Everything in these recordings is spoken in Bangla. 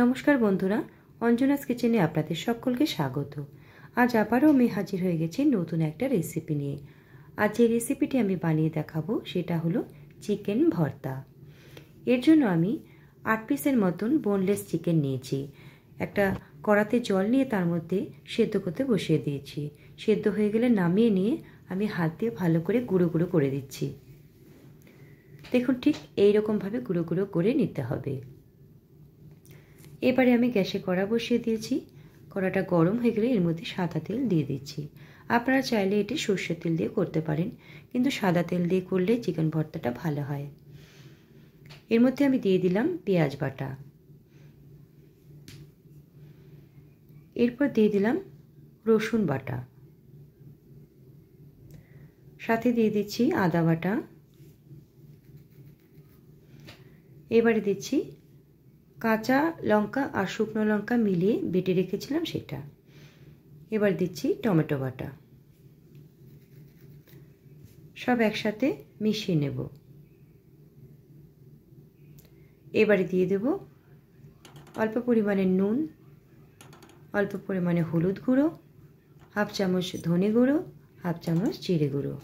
নমস্কার বন্ধুরা অঞ্জনাস কিচেনে আপনাদের সকলকে স্বাগত আজ আবারও আমি হাজির হয়ে গেছি নতুন একটা রেসিপি নিয়ে আজ যে রেসিপিটি আমি বানিয়ে দেখাবো সেটা হলো চিকেন ভর্তা এর জন্য আমি আট পিসের মতন বোনলেস চিকেন নিয়েছি একটা কড়াতে জল নিয়ে তার মধ্যে সেদ্ধ করতে বসিয়ে দিয়েছি সেদ্ধ হয়ে গেলে নামিয়ে নিয়ে আমি হাত দিয়ে ভালো করে গুঁড়ো গুঁড়ো করে দিচ্ছি দেখুন ঠিক এই রকমভাবে গুঁড়ো গুঁড়ো করে নিতে হবে এবারে আমি গ্যাসে কড়া বসিয়ে দিয়েছি কড়াটা গরম হয়ে গেলে এর মধ্যে সাদা তেল দিয়ে দিচ্ছি আপনারা চাইলে এটি সর্ষের তেল দিয়ে করতে পারেন কিন্তু সাদা তেল দিয়ে করলে চিকেন ভর্তাটা ভালো হয় এর মধ্যে আমি দিয়ে দিলাম পেঁয়াজ বাটা এরপর দিয়ে দিলাম রসুন বাটা সাথে দিয়ে দিচ্ছি আদা বাটা এবারে দিচ্ছি কাঁচা লঙ্কা আর শুকনো লঙ্কা মিলিয়ে বেটে রেখেছিলাম সেটা এবার দিচ্ছি টমেটো বাটা সব একসাথে মিশিয়ে নেব এবারে দিয়ে দেব অল্প পরিমাণে নুন অল্প পরিমাণে হলুদ গুঁড়ো হাফ চামচ ধনে গুঁড়ো হাফ চামচ জিরে গুঁড়ো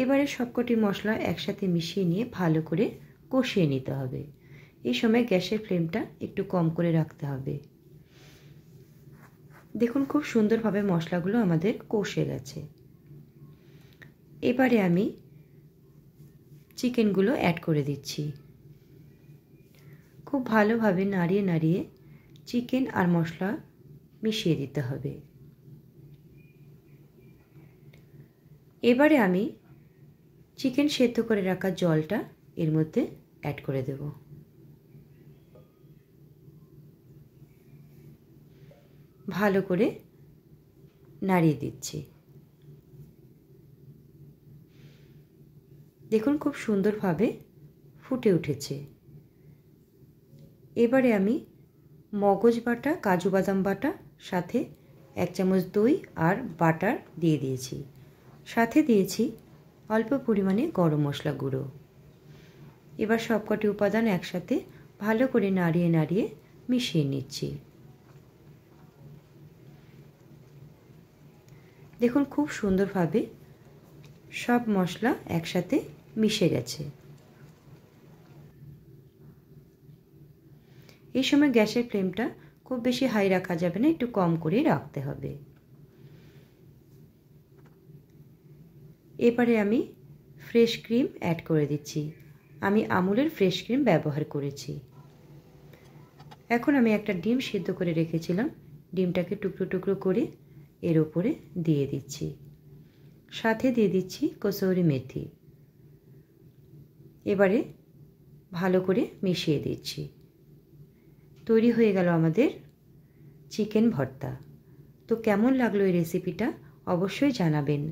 এবারে সবকটি মশলা একসাথে মিশিয়ে নিয়ে ভালো করে কষিয়ে নিতে হবে এই সময় গ্যাসের ফ্লেমটা একটু কম করে রাখতে হবে দেখুন খুব সুন্দরভাবে মশলাগুলো আমাদের কষে গেছে এবারে আমি চিকেনগুলো অ্যাড করে দিচ্ছি খুব ভালোভাবে নাড়িয়ে নাড়িয়ে চিকেন আর মশলা মিশিয়ে দিতে হবে এবারে আমি চিকেন সেদ্ধ করে রাখা জলটা এর মধ্যে অ্যাড করে দেবো ভালো করে নাড়িয়ে দিচ্ছি দেখুন খুব সুন্দরভাবে ফুটে উঠেছে এবারে আমি মগজ বাটা কাজু বাদাম বাটা সাথে এক চামচ দই আর বাটার দিয়ে দিয়েছি সাথে দিয়েছি অল্প পরিমাণে গরম মশলা গুঁড়ো এবার সবকটি উপাদান একসাথে ভালো করে নাড়িয়ে নাড়িয়ে মিশিয়ে নিচ্ছি দেখুন খুব সুন্দরভাবে সব মশলা একসাথে মিশে গেছে এই সময় গ্যাসের ফ্লেমটা খুব বেশি হাই রাখা যাবে না একটু কম করে রাখতে হবে এবারে আমি ফ্রেশ ক্রিম অ্যাড করে দিচ্ছি আমি আমুলের ফ্রেশ ক্রিম ব্যবহার করেছি এখন আমি একটা ডিম সিদ্ধ করে রেখেছিলাম ডিমটাকে টুকরো টুকরো করে এর উপরে দিয়ে দিচ্ছি সাথে দিয়ে দিচ্ছি কসৌরি মেথি এবারে ভালো করে মিশিয়ে দিচ্ছি তৈরি হয়ে গেল আমাদের চিকেন ভর্তা তো কেমন লাগলো এই রেসিপিটা অবশ্যই জানাবেন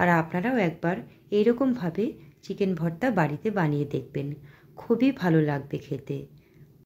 আর আপনারাও একবার এইরকমভাবে চিকেন ভর্তা বাড়িতে বানিয়ে দেখবেন খুবই ভালো লাগবে খেতে